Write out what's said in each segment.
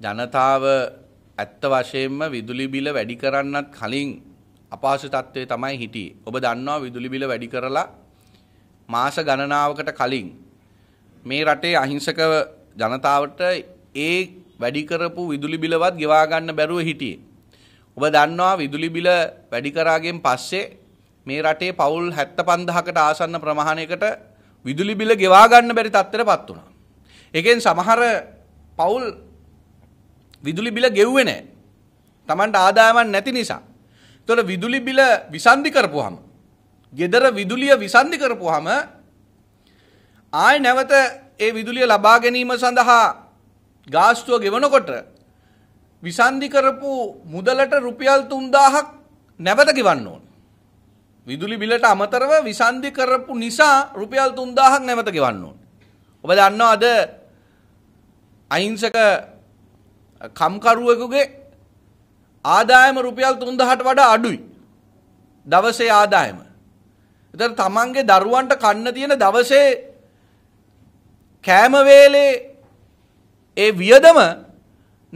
ජනතාව ඇත්ත වශයෙන්ම විදුලි බිල වැඩි කරන්නත් කලින් අපහසු තත්ත්වයේ තමයි හිටියේ. ඔබ දන්නවා විදුලි බිල වැඩි කරලා මාස ගණනාවකට කලින් මේ රටේ අහිංසක ජනතාවට ඒ වැඩි කරපු විදුලි බිලවත් ගෙවා ගන්න බැරුව හිටියේ. ඔබ දන්නවා විදුලි බිල වැඩි කරාගෙන් පස්සේ මේ රටේ පවුල් 75000කට ආසන්න ප්‍රමාණයකට විදුලි බිල ගෙවා ගන්න බැරි තත්ත්වයටපත් වුණා. ඒකෙන් සමහර පවුල් විදුලි බිල ගෙව්වේ නැහැ. Tamanට ආදායමක් නැති නිසා. එතකොට විදුලි බිල විසන්ධි කරපුවාම, gedara විදුලිය විසන්ධි කරපුවාම ආය නැවත ඒ විදුලිය ලබා ගැනීම සඳහා ගාස්තුව ගෙවනකොට විසන්ධි කරපු මුදලට රුපියල් 3000ක් නැවත ගෙවන්න ඕන. විදුලි බිලට අමතරව විසන්ධි කරපු නිසා රුපියල් 3000ක් නැවත ගෙවන්න ඕන. ඔබ දන්නවා අද අහිංසක කම්කරුවෙකුගේ ආදායම රුපියල් 3000ට වඩා අඩුයි. දවසේ ආදායම. ඒතර තමන්ගේ දරුවන්ට කන්න තියෙන දවසේ කෑම වේලේ ඒ වියදම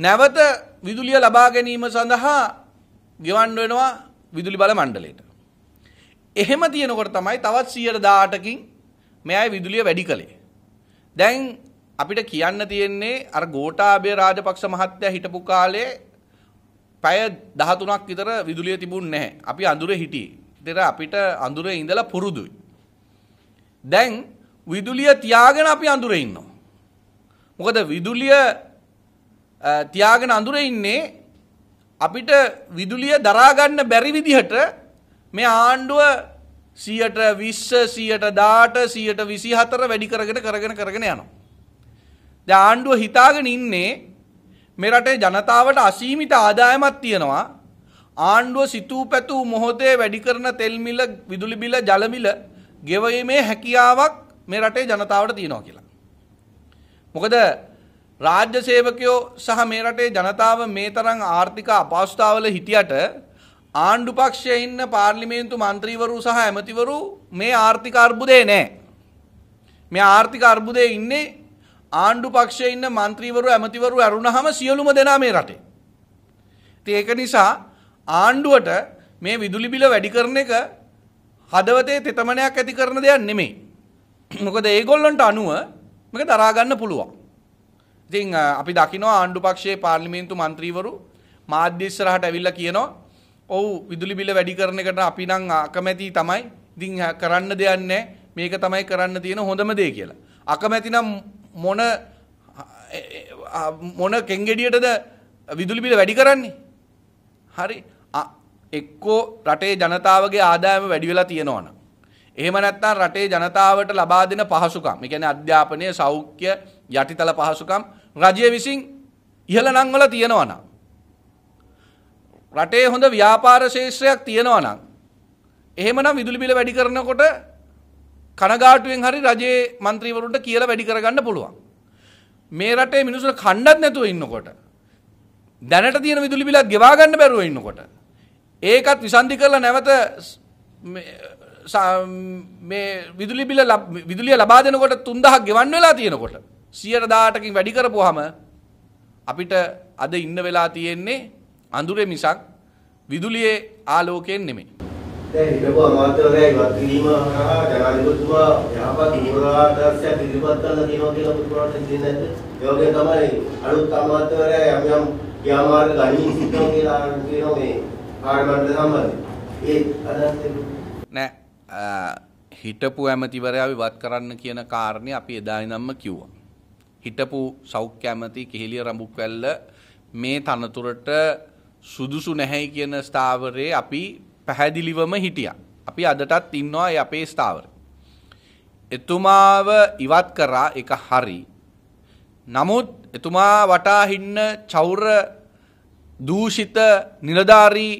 නැවත විදුලිය ලබා ගැනීම සඳහා ගෙවන්න වෙනවා විදුලි බල මණ්ඩලයට. එහෙම තියෙනකොට තමයි තවත් 118කින් මෙයයි විදුලිය වැඩි කළේ. දැන් අපිට කියන්න තියෙන්නේ අර ගෝඨාභය රාජපක්ෂ මහත්තයා හිටපු කාලේ පැය 13ක් විතර විදුලිය තිබුණ නැහැ. අපි අඳුරේ හිටියේ. ඒතර අපිට අඳුරේ ඉඳලා පුරුදුයි. දැන් විදුලිය තියාගෙන අපි අඳුරේ ඉන්නවා. මොකද විදුලිය තියාගෙන අඳුරේ ඉන්නේ අපිට විදුලිය දරා ගන්න බැරි විදිහට මේ ආණ්ඩුව 100ට 20 100ට 18 124 වැඩි කරගෙන කරගෙන කරගෙන යනවා. දැන් ආණ්ඩුව හිතාගෙන ඉන්නේ මේ රටේ ජනතාවට අසීමිත ආදායමක් තියෙනවා. ආණ්ඩුව සිතූ පැතූ මොහොතේ වැඩි කරන තෙල් මිල, විදුලි බිල, ජල බිල ගෙවීමේ හැකියාවක් මේ රටේ ජනතාවට තියෙනවා කියලා. මොකද රාජ්‍ය සේවකයෝ සහ මේ රටේ ජනතාව මේ තරම් ආර්ථික අපහසුතාවල හිටියට ආණ්ඩු පක්ෂයේ ඉන්න පාර්ලිමේන්තු මන්ත්‍රීවරු සහ ඇමතිවරු මේ ආර්ථික අර්බුදේ නෑ. මේ ආර්ථික අර්බුදේ ඉන්නේ ආණ්ඩු පක්ෂයේ ඉන්න മന്ത്രിවරු ඇමතිවරු ඇරුණාම සියලුම දෙනා මේ රටේ. ඉතින් ඒක නිසා ආණ්ඩුවට මේ විදුලි බිල වැඩි කරන එක හදවතේ තෙතමනයක් ඇති කරන දෙයක් නෙමෙයි. මොකද ඒගොල්ලන්ට අනුව මේක දරා ගන්න පුළුවන්. ඉතින් අපි දකිනවා ආණ්ඩු පක්ෂයේ පාර්ලිමේන්තු മന്ത്രിවරු මාධ්‍ය ඉස්සරහට ඇවිල්ලා කියනවා ඔව් විදුලි බිල වැඩි කරන එකට අපි නම් අකමැති තමයි. ඉතින් කරන්න දෙයක් නැහැ. මේක තමයි කරන්න තියෙන හොඳම දේ කියලා. අකමැති නම් මොන මොන කෙන්ගෙඩියටද විදුලි බිල වැඩි කරන්නේ. හරි එක්කෝ රටේ ජනතාවගේ ආදායම වැඩි වෙලා තියෙනවනම්. එහෙම නැත්නම් රටේ ජනතාවට ලබා දෙන පහසුකම්, ඒ කියන්නේ අධ්‍යාපනය, සෞඛ්‍ය, යටිතල පහසුකම් රජය විසින් ඉහළ නංවල තියෙනවනම් රටේ හොඳ ව්‍යාපාර ශේෂ්ත්‍රයක් තියෙනවනම් එහෙමනම් විදුලි බිල වැඩි කරනකොට කනගාටුවෙන් හරි රජයේ මන්ත්‍රීවරුන්ට කියලා වැඩි කරගන්න පුළුවන්. මේ රටේ මිනිස්සුන්ට කණ්ඩත් නැතුව ඉන්නකොට දැනට තියෙන විදුලි බිලත් ගෙවා ගන්න බැරුව ඉන්නකොට ඒකත් විසන්ධි කරලා නැවත මේ විදුලි බිල විදුලිය ලබා දෙනකොට 3000ක් ගෙවන්න වෙලා තියෙනකොට 100%කින් වැඩි කරපුවාම අපිට අද ඉන්න වෙලා තියෙන්නේ අඳුරේ මිසක් විදුලියේ ආලෝකයෙන් නෙමෙයි දැන් හිටපු අමාත්‍යවරයා ඉවත් කිරීම හරහා ජනාධිපතිතුමා යහපත් පුරාදර්ශයක් ඉදිරිපත් කරලා තියෙනවා කියලා පුදුමාවට හිතෙන්නේ නැද්ද? ඒ වගේ තමයි අලුත් අමාත්‍යවරයා යම් යම් යාමාර්ග ගනිමින් සිටිනවා කියලා කියනවා මේ පාර්ලිමේන්තු සම්බන්ධයෙන්. ඒ අදත් නෑ හිටපු ඇමතිවරයා විවත් කරන්න කියන කාරණේ අපි එදා ඉඳන්ම කිව්වා. හිටපු සෞඛ්‍ය ඇමති කිහිලිය රඹුක්වැල්ල මේ තනතුරට සුදුසු නැහැයි කියන ස්ථාවරයේ අපි පැහැදිලිවම හිටියා. අපි අදටත් ඉන්නවා ඒ අපේ ස්ථාවර. එතුමාව ඉවත් කරා එක හරි. නමුත් එතුමා වටා හින්න චෞර දූෂිත නිලධාරී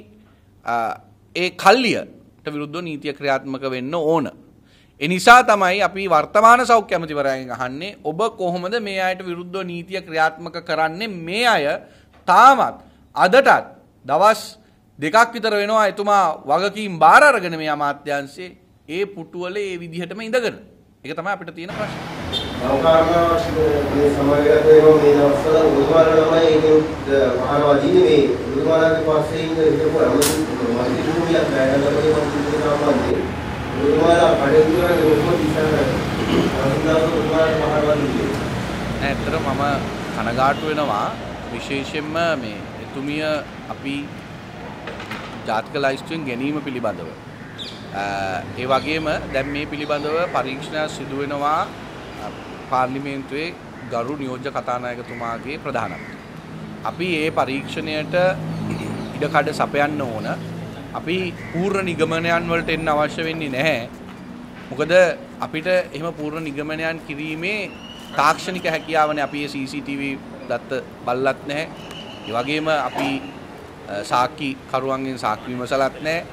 ඒ කල්ලියට විරුද්ධව නීතිය ක්‍රියාත්මක වෙන්න ඕන. ඒ නිසා තමයි අපි වර්තමාන සෞඛ්‍ය අමාත්‍යවරයන් අහන්නේ ඔබ කොහොමද මේ අයට විරුද්ධව නීතිය ක්‍රියාත්මක කරන්නේ මේ අය තාමත් අදටත් දවස් දෙකක් විතර වෙනවා එතුමා වගකීම් බාර අරගෙන මේ අමාත්‍යාංශයේ ඒ පුටුවල ඒ විදිහටම ඉඳගෙන. ඒක තමයි අපිට තියෙන ප්‍රශ්නේ. ඇත්තට මම කනගාටු වෙනවා විශේෂයෙන්ම මේ එතුමිය අපි ජාතික ලයිස්තුවෙන් ගැනීම පිළිබඳව. ඒ වගේම දැන් මේ පිළිබඳව පරීක්ෂණ සිදු වෙනවා පාර්ලිමේන්තුවේ ගරු නියෝජ්‍ය කතානායකතුමාගේ ප්‍රධානත්වයෙන්. අපි ඒ පරීක්ෂණයට ඉඩකඩ සපයන්න ඕන. අපි පූර්ණ නිගමනයන් වලට එන්න අවශ්‍ය වෙන්නේ නැහැ. මොකද අපිට එහෙම පූර්ණ නිගමනයන් කිරීමේ තාක්ෂණික හැකියාවනේ අපි ඒ CCTV දත්ත බල්ලත් නැහැ. ඒ වගේම අපි සාක්කි කරුවන්ගෙන් සාක්කි විමසලත් නැහැ.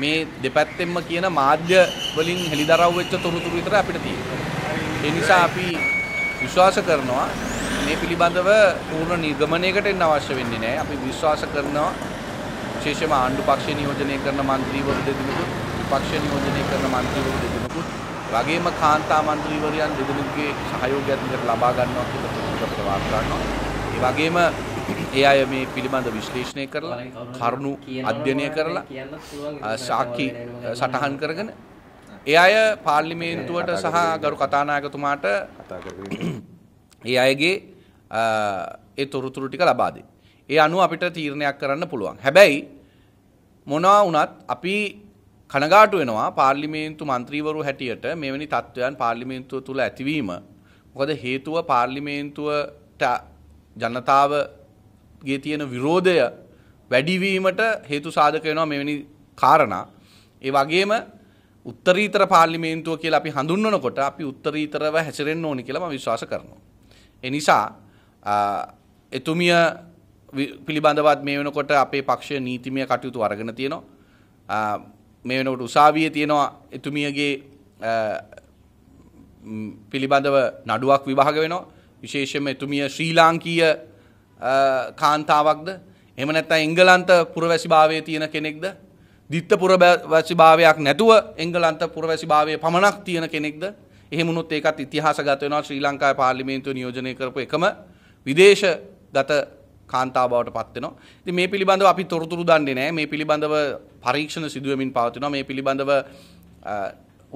මේ දෙපැත්තෙන්ම කියන මාධ්‍ය වලින් හෙළිදරව් වෙච්ච තොරතුරු විතර අපිට තියෙනවා. ඒ නිසා අපි විශ්වාස කරනවා මේ පිළිබඳව පූර්ණ නිගමනයකට එන්න අවශ්‍ය වෙන්නේ නැහැ. අපි විශ්වාස කරනවා විශේෂයෙන්ම ආණ්ඩු පක්ෂ නියෝජනය කරන മന്ത്രിවරු දෙදෙනෙකුත්, විපක්ෂ නියෝජනය කරන മന്ത്രിවරු දෙදෙනෙකුත්, වගේම කාන්තා മന്ത്രിවරයන් දෙදෙනෙකුගේ සහයෝගයත් ලබා ගන්නවා කියලා ප්‍රතිපත්තියක් වාර්තා කරනවා. ඒ වගේම ඒ අය මේ පිළිබඳ විශ්ලේෂණය කරලා කරුණු අධ්‍යයනය කරලා සාක්කි සටහන් කරගෙන ඒ අය පාර්ලිමේන්තුවට සහ ගරු කතානායකතුමාට ඒ අයගේ ඒ තොරතුරු ටික ලබා දෙයි. ඒ අනුව අපිට තීරණයක් කරන්න පුළුවන්. හැබැයි මොනවා වුණත් අපි කනගාටු වෙනවා පාර්ලිමේන්තු මන්ත්‍රීවරු හැටියට මෙවැනි තත්ත්වයන් පාර්ලිමේන්තුව තුළ ඇතිවීම. මොකද හේතුව පාර්ලිමේන්තුවට ජනතාව ගේ තියෙන විරෝධය වැඩිවීමට හේතු සාධක වෙනවා මෙවැනි කාරණා. ඒ වගේම උත්තරීතර පාර්ලිමේන්තුව කියලා අපි හඳුන්වනකොට අපි උත්තරීතරව හැසිරෙන්න ඕනි කියලා මම විශ්වාස කරනවා. ඒ නිසා එතුමිය පිළිබඳවත් මේ වෙනකොට අපේ පක්ෂය නීතිමය කටයුතු අරගෙන තියෙනවා. මේ වෙනකොට උසාවියේ තියෙනවා එතුමියගේ පිළිබඳව නඩුවක් විභාග වෙනවා. විශේෂයෙන්ම එතුමිය ශ්‍රී ලාංකීය කාන්තාවක්ද එම නැත්ත එංගලන්ත පුරවැසි භාවය තියෙන කෙනෙක්ද දිත්ත පුරවැසි භාවයක් නැතුව එංගලන්ත පුරවැසි භාවය පමණක් තියෙන කෙනෙක්ද එහෙමුණුත් ඒකත් ඉතිහාසගත වෙනවා ශ්‍රී ලංකාවේ පාර්ලිමේන්තුව නියෝජනය කරපු එකම විදේශගත කාන්තාව බවට පත් වෙනවා. ඉතින් මේ පිළිබඳව අපි තොරතුරු දන්නේ නැහැ. මේ පිළිබඳව පරීක්ෂණ සිදුවෙමින් පවතිනවා. මේ පිළිබඳව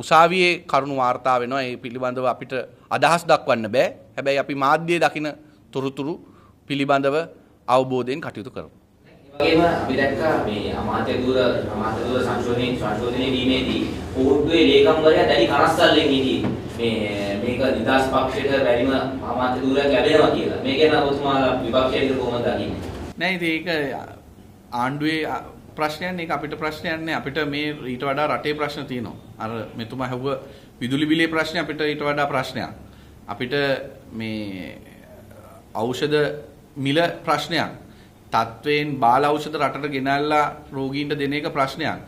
උසාවියේ කරුණු වාර්තා වෙනවා. ඒ පිළිබඳව අපිට අදහස් දක්වන්න බෑ. හැබැයි අපි මාධ්‍යයේ දකින තොරතුරු පිළිබඳව අවබෝධයෙන් කටයුතු කරමු. ඒම අපි දැක්කා මේ අමාත්‍ය දුර අමාත්‍ය දුර සංශෝධනයේ සංශෝධනයේ වීමේදී පොහොට්ටුවේ ලේකම්වරයා දැඩි කරස්සල්ලෙන් හිටියේ මේ මේක නිදහස් පක්ෂයට බැරිම අමාත්‍ය දුරයක් ලැබෙනවා කියලා. මේ ගැන ඔබතුමාලා විපක්ෂයට කොහොමද දකින්නේ? නෑ ඉතින් ඒක ආණ්ඩුවේ ප්‍රශ්නයක් ඒක අපිට ප්‍රශ්නයක් නෑ අපිට මේ ඊට වඩා රටේ ප්‍රශ්න තියෙනවා. අර මෙතුමා හවුව විදුලි බිලේ ප්‍රශ්නේ අපිට ඊට වඩා ප්‍රශ්නයක්. අපිට මේ ඖෂධ මිල ප්‍රශ්නයක්. තත්වයෙන් බාල ඖෂධ රටට ගෙනල්ලා රෝගීන්ට දෙන එක ප්‍රශ්නයක්.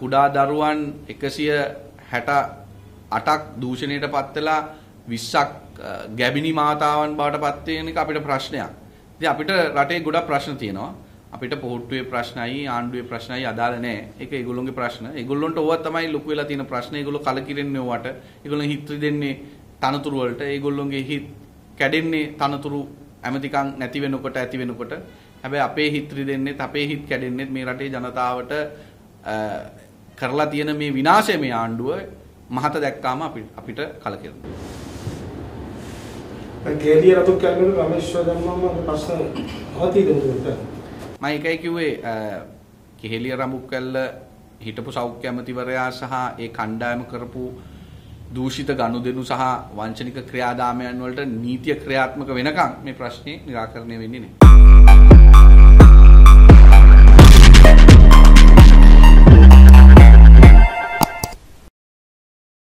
කුඩා දරුවන් 168ක් දූෂණයට පත් වෙලා 20ක් ගැබිනි මාතාවන් බවට පත් වෙන එක අපිට ප්‍රශ්නයක්. ඉතින් අපිට රටේ ගොඩක් ප්‍රශ්න තියෙනවා. අපිට පොහොට්ටුවේ ප්‍රශ්නයි ආණ්ඩුවේ ප්‍රශ්නයි අදාළ නැහැ. ඒක ඒගොල්ලොන්ගේ ප්‍රශ්න. ඒගොල්ලොන්ට ඕවා තමයි ලොකු වෙලා තියෙන ප්‍රශ්න. ඒගොල්ලෝ කලකිරෙන්නේ ඕවට. ඒගොල්ලෝ හිත් දෙන්නේ තනතුරු වලට. ඒගොල්ලොන්ගේ හිත් කැඩෙන්නේ තනතුරු ඇමතිකං නැති වෙනකොට ඇති වෙනකොට හැබැයි අපේ හිත්‍රි දෙන්නෙත් අපේ හිත් කැඩෙන්නෙත් මේ රටේ ජනතාවට කරලා තියෙන මේ විනාශය මේ ආණ්ඩුව මහත දැක්කාම අපිට කලකිරෙනවා. කේදී රතු කැලේ රමේශ්වර ධම්මම ප්‍රශ්න අවතීද මුදුන්ට මම එකයි කිව්වේ කෙහෙලිය රමුක් කැල්ල හිටපු සෞඛ්‍ය ඇමතිවරයා සහ ඒ කණ්ඩායම කරපු දූෂිත ගනුදෙනු සහ වංචනික ක්‍රියාදාමයන් වලට නීතිය ක්‍රියාත්මක වෙනකම් මේ ප්‍රශ්නේ निराකරණය වෙන්නේ නැහැ.